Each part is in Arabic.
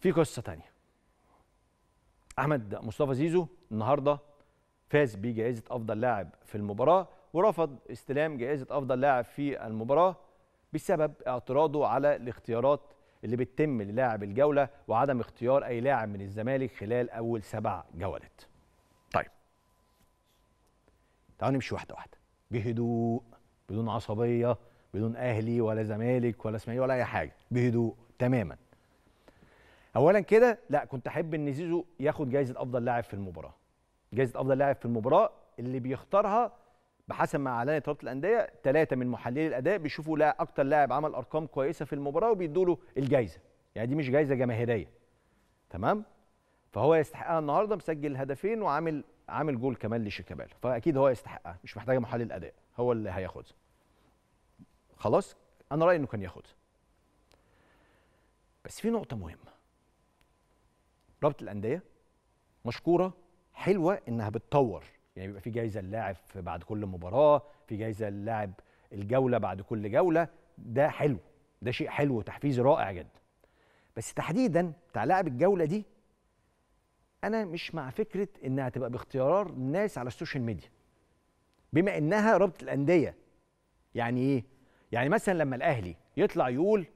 في قصه تانية احمد مصطفى زيزو النهارده فاز بجائزه افضل لاعب في المباراه ورفض استلام جائزه افضل لاعب في المباراه بسبب اعتراضه على الاختيارات اللي بتتم للاعب الجوله وعدم اختيار اي لاعب من الزمالك خلال اول سبع جولات. طيب. تعالوا نمشي واحده واحده بهدوء بدون عصبيه بدون اهلي ولا زمالك ولا اسماعيلي ولا اي حاجه بهدوء تماما. اولا كده لا كنت احب ان زيزو ياخد جايزه افضل لاعب في المباراه جايزه افضل لاعب في المباراه اللي بيختارها بحسب ما اعلنت رابطه الانديه ثلاثه من محللي الاداء بيشوفوا لا اكتر لاعب عمل ارقام كويسه في المباراه وبيدوا له الجايزه يعني دي مش جايزه جماهيريه تمام فهو يستحقها النهارده مسجل هدفين وعامل عامل جول كمان لشيكابالا فاكيد هو يستحقها مش محتاجه محلل اداء هو اللي هياخدها خلاص انا رايي انه كان ياخدها بس في نقطه مهمه رابطه الانديه مشكوره حلوه انها بتطور يعني بيبقى في جايزه اللاعب بعد كل مباراه في جايزه اللاعب الجوله بعد كل جوله ده حلو ده شيء حلو وتحفيز رائع جدا بس تحديدا بتاع لاعب الجوله دي انا مش مع فكره انها تبقى باختيار الناس على السوشيال ميديا بما انها رابطه الانديه يعني ايه يعني مثلا لما الاهلي يطلع يقول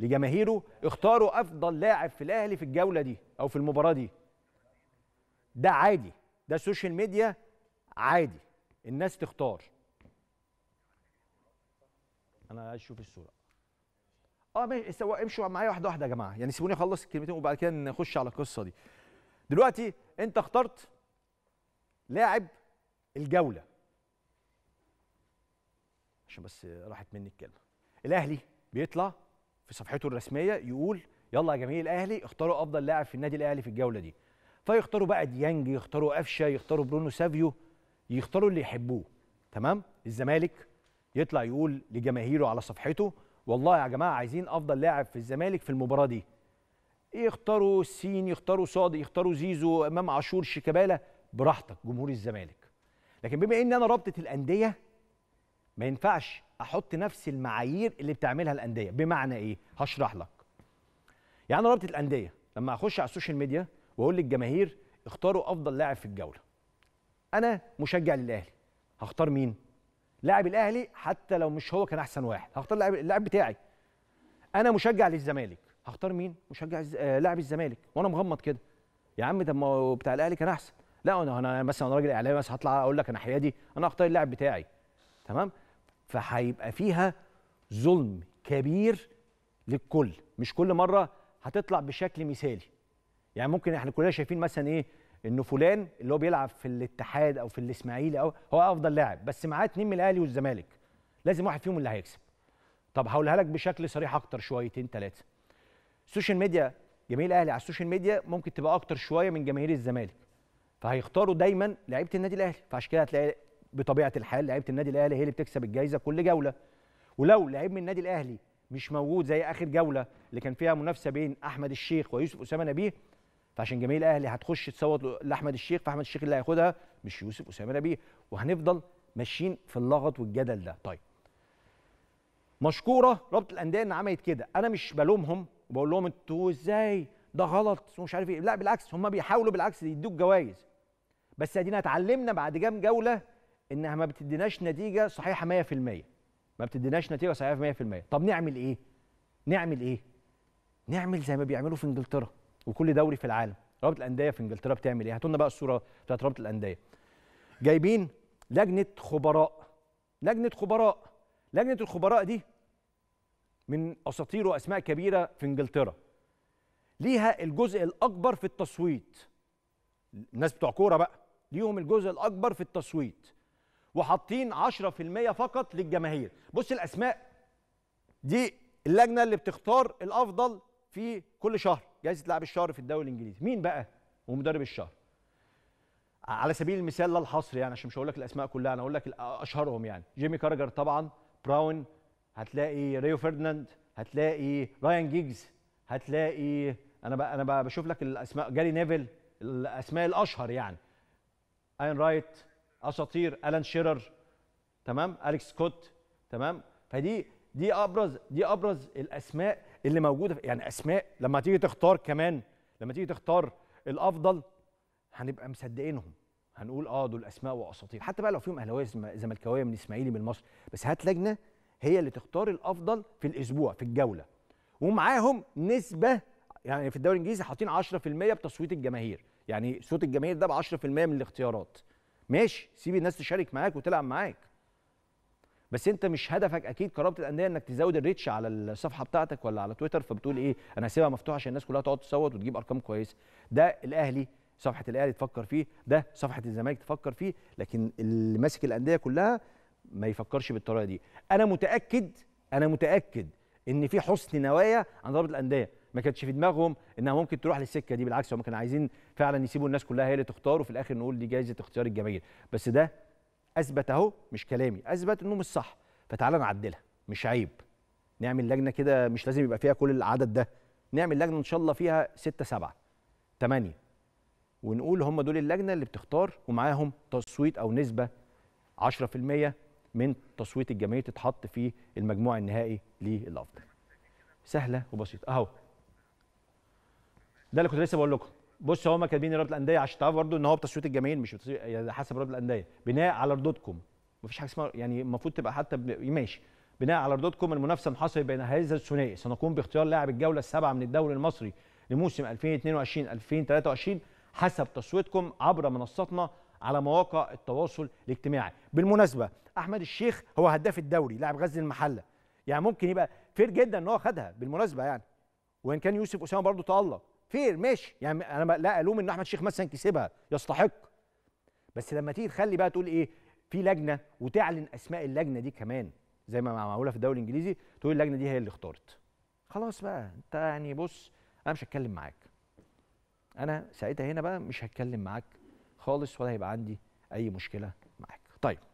لجماهيره اختاروا افضل لاعب في الاهلي في الجوله دي او في المباراه دي ده عادي ده السوشيال ميديا عادي الناس تختار انا عايز اشوف الصوره اه ماشي امشوا معايا واحده واحده يا جماعه يعني سيبوني اخلص الكلمتين وبعد كده نخش على القصه دي دلوقتي انت اخترت لاعب الجوله عشان بس راحت مني الكلمه الاهلي بيطلع في صفحته الرسميه يقول يلا يا جماهير الاهلي اختاروا افضل لاعب في النادي الاهلي في الجوله دي فيختاروا بقى ديانج يختاروا قفشه يختاروا برونو سافيو يختاروا اللي يحبوه تمام الزمالك يطلع يقول لجماهيره على صفحته والله يا جماعه عايزين افضل لاعب في الزمالك في المباراه دي يختاروا سين يختاروا صادق يختاروا زيزو امام عاشور شيكابالا براحتك جمهور الزمالك لكن بما ان انا رابطه الانديه ما ينفعش احط نفس المعايير اللي بتعملها الانديه بمعنى ايه هشرح لك يعني رابطه الانديه لما اخش على السوشيال ميديا واقول للجماهير اختاروا افضل لاعب في الجوله انا مشجع للاهلي هختار مين لاعب الاهلي حتى لو مش هو كان احسن واحد هختار لاعب اللاعب بتاعي انا مشجع للزمالك هختار مين مشجع آه، لاعب الزمالك وانا مغمض كده يا عم طب ما بتاع الاهلي كان احسن لا انا انا مثلا انا راجل اعلامي مثلا هطلع اقول لك انا حيادي انا هختار اللاعب بتاعي تمام فهيبقى فيها ظلم كبير للكل مش كل مره هتطلع بشكل مثالي يعني ممكن احنا كلنا شايفين مثلا ايه انه فلان اللي هو بيلعب في الاتحاد او في الاسماعيلي او هو افضل لاعب بس معاه اتنين من الاهلي والزمالك لازم واحد فيهم اللي هيكسب طب هقولها لك بشكل صريح اكتر شويتين ثلاثه السوشيال ميديا جماهير الاهلي على السوشيال ميديا ممكن تبقى اكتر شويه من جماهير الزمالك فهيختاروا دايما لعيبه النادي الاهلي فعشان كده هتلاقي بطبيعه الحال لعيبه النادي الاهلي هي اللي بتكسب الجائزه كل جوله ولو لعيب من النادي الاهلي مش موجود زي اخر جوله اللي كان فيها منافسه بين احمد الشيخ ويوسف اسامه نبيه فعشان جماهير الاهلي هتخش تصوت لاحمد الشيخ فاحمد الشيخ اللي هياخدها مش يوسف اسامه نبيه وهنفضل ماشيين في اللغط والجدل ده طيب مشكوره رابطه الانديه ان عملت كده انا مش بلومهم وبقول لهم انتوا ازاي ده غلط ومش عارف ايه لا بالعكس هم بيحاولوا بالعكس يدوك جوائز بس ادينا اتعلمنا بعد كام جوله انها ما بتديناش نتيجه صحيحه 100% ما بتديناش نتيجه صحيحه 100% طب نعمل ايه نعمل ايه نعمل زي ما بيعملوا في انجلترا وكل دوري في العالم رابطه الانديه في انجلترا بتعمل ايه هاتوا لنا بقى الصوره بتاعت رابطه الانديه جايبين لجنه خبراء لجنه خبراء لجنه الخبراء دي من اساطير واسماء كبيره في انجلترا ليها الجزء الاكبر في التصويت الناس بتوع كوره بقى ليهم الجزء الاكبر في التصويت وحاطين 10% فقط للجماهير بص الاسماء دي اللجنه اللي بتختار الافضل في كل شهر جائزه لاعب الشهر في الدوري الانجليزي مين بقى ومدرب الشهر على سبيل المثال لا الحصر يعني عشان مش هقول لك الاسماء كلها انا هقول لك اشهرهم يعني جيمي كارجر طبعا براون هتلاقي ريو فرديناند هتلاقي رايان جيجز هتلاقي انا بقى انا بقى بشوف لك الاسماء جاري نيفل الاسماء الاشهر يعني اين رايت اساطير الان شيرر تمام اليكس سكوت تمام فدي دي ابرز دي ابرز الاسماء اللي موجوده يعني اسماء لما تيجي تختار كمان لما تيجي تختار الافضل هنبقى مصدقينهم هنقول اه دول اسماء واساطير حتى بقى لو فيهم اهلاويه زملكاويه من اسماعيلي من مصر بس هات لجنه هي اللي تختار الافضل في الاسبوع في الجوله ومعاهم نسبه يعني في الدوري الانجليزي حاطين 10% بتصويت الجماهير يعني صوت الجماهير ده ب 10% من الاختيارات ماشي سيب الناس تشارك معاك وتلعب معاك بس انت مش هدفك اكيد كرامه الانديه انك تزود الريتش على الصفحه بتاعتك ولا على تويتر فبتقول ايه انا هسيبها مفتوحه عشان الناس كلها تقعد تصوت وتجيب ارقام كويسه ده الاهلي صفحه الاهلي تفكر فيه ده صفحه الزمالك تفكر فيه لكن اللي ماسك الانديه كلها ما يفكرش بالطريقه دي انا متاكد انا متاكد ان في حسن نوايا عند رابطه الانديه ما كانتش في دماغهم انها ممكن تروح للسكه دي بالعكس هم كانوا عايزين فعلا يسيبوا الناس كلها هي اللي تختار وفي الاخر نقول دي جائزه اختيار الجماهير بس ده اثبت اهو مش كلامي اثبت انه مش صح فتعالى نعدلها مش عيب نعمل لجنه كده مش لازم يبقى فيها كل العدد ده نعمل لجنه ان شاء الله فيها 6 7 8 ونقول هم دول اللجنه اللي بتختار ومعاهم تصويت او نسبه 10% من تصويت الجماهير تتحط في المجموع النهائي للافضل سهله وبسيطه اهو ده اللي كنت لسه بقول لكم بص هما كاتبين رابط الانديه عشان تعرفوا برضه ان هو بتصويت الجماهير مش يعني حسب رابط الانديه بناء على ردودكم مفيش حاجه اسمها يعني المفروض تبقى حتى ماشي بناء على ردودكم المنافسه انحصرت بين هذا الثنائي سنقوم باختيار لاعب الجوله السابعه من الدوري المصري لموسم 2022 2023 حسب تصويتكم عبر منصتنا على مواقع التواصل الاجتماعي بالمناسبه احمد الشيخ هو هداف الدوري لاعب غزل المحله يعني ممكن يبقى فير جدا ان هو خدها بالمناسبه يعني وان كان يوسف اسامه برضه تالق فير ماشي يعني انا لا الوم ان احمد شيخ مثلا كسبها يستحق بس لما تيجي تخلي بقى تقول ايه في لجنه وتعلن اسماء اللجنه دي كمان زي ما معموله في الدوري الانجليزي تقول اللجنه دي هي اللي اختارت خلاص بقى انت يعني بص انا مش هتكلم معاك انا ساعتها هنا بقى مش هتكلم معاك خالص ولا هيبقى عندي اي مشكله معاك طيب